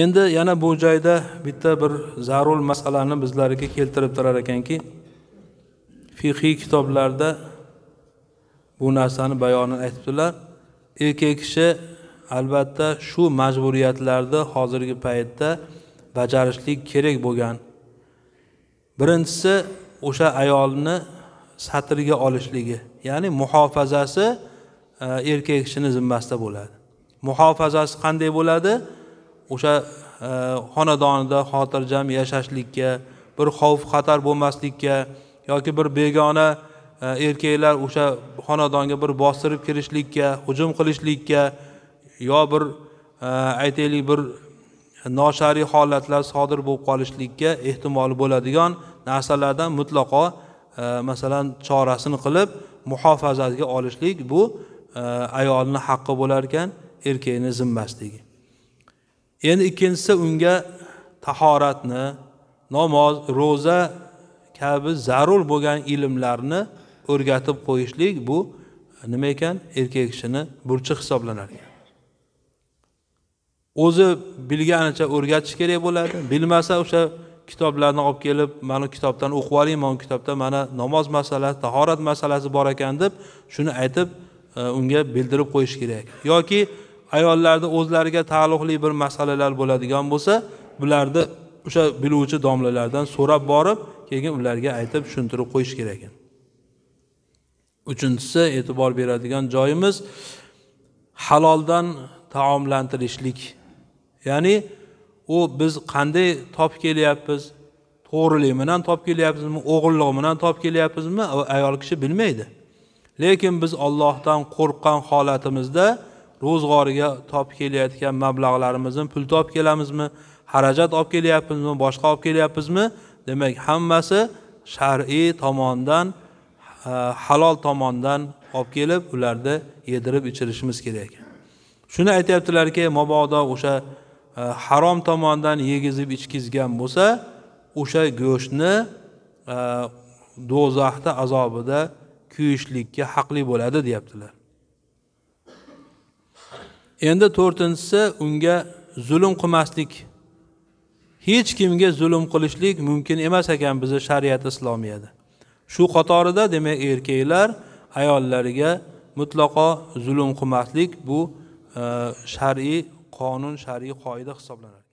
endi yana bu joyda bitta bir zarur masalani bizlarga keltirib turar ekanki fihiy kitoblarda bu narsani bayonini aytibdilar erkak kishi albatta shu majburiyatlarni hozirgi paytda bajarishlik kerak bo'lgan birinchisi o'sha ayolni satrga olishligi ya'ni muhofazasi e, erkak kishini zimmasida bo'ladi muhofazasi qanday bo'ladi o'sha e, xonadonida xotirjam yashashlikka bir xavf xatar bo'lmaslikka yoki bir begona e, erkaklar o'sha xonadonga bir bostirib kirishlikka hujum qilishlikka yo bir e, aytaylik bir noshariy holatlar sodir bo'lib qolishlikka ehtimoli bo'ladigan narsalardan mutlaqo masalan chorasini qilib muhofazatga olishlik bu ayolni haqqi bo'lar ekan erkakni zimmasidagi endi ikkinchisi unga tahoratni namoz ro'za kabi zarur bo'lgan ilmlarni o'rgatib qo'yishlik bu e, nima ekan erkak kishini burchi hisoblanar ekan o'zi bilganicha o'rgatish kerak bo'ladi bilmasa o'sha kitoblarni olib kelib mana kitobdan o'qib oling mana kitobda mana namoz masalasi tahorat masalasi bor ekan deb shuni aytib e, unga bildirib qo'yish kerak yoki ayollarni o'zlariga taalluqli bir masalalar bo'ladigan bo'lsa bularni o'sha biluvchi domlalardan so'rab borib keyin ularga aytib tushuntirib qo'yish kerak ekan uchinchisi e'tibor beradigan joyimiz haloldan taomlantirishlik ya'ni u biz qanday topib kelyapmiz to'g'rilik bilan topib kelyapmizmi o'g'irlik bilan topib kelyapmizmi ayol kishi bilmaydi lekin biz ollohdan qo'rqqan holatimizda ro'zg'origa topib kelayotgan mablag'larimizni pul topib kelamizmi xarajat olib kelyapmizmi boshqa olib kelyapmizmi demak hammasi shar'iy tomondan halol tomondan olib kelib ularni yedirib ichirishimiz kerak shuni aytyaptilarki mabodo o'sha harom tomondan yegizib ichkizgan bo'lsa o'sha go'shtni do'zaxda azobida kuyishlikka haqli bo'ladi deyaptilar endi to'rtinchisi unga zulm qilmaslik hech kimga zulm qilishlik mumkin emas ekan bizni shariat islomiyada shu qatorida demak erkaklar ayollariga mutlaqo zulm qilmaslik bu e, shar'iy qonun shar'iy qoida hisoblanadi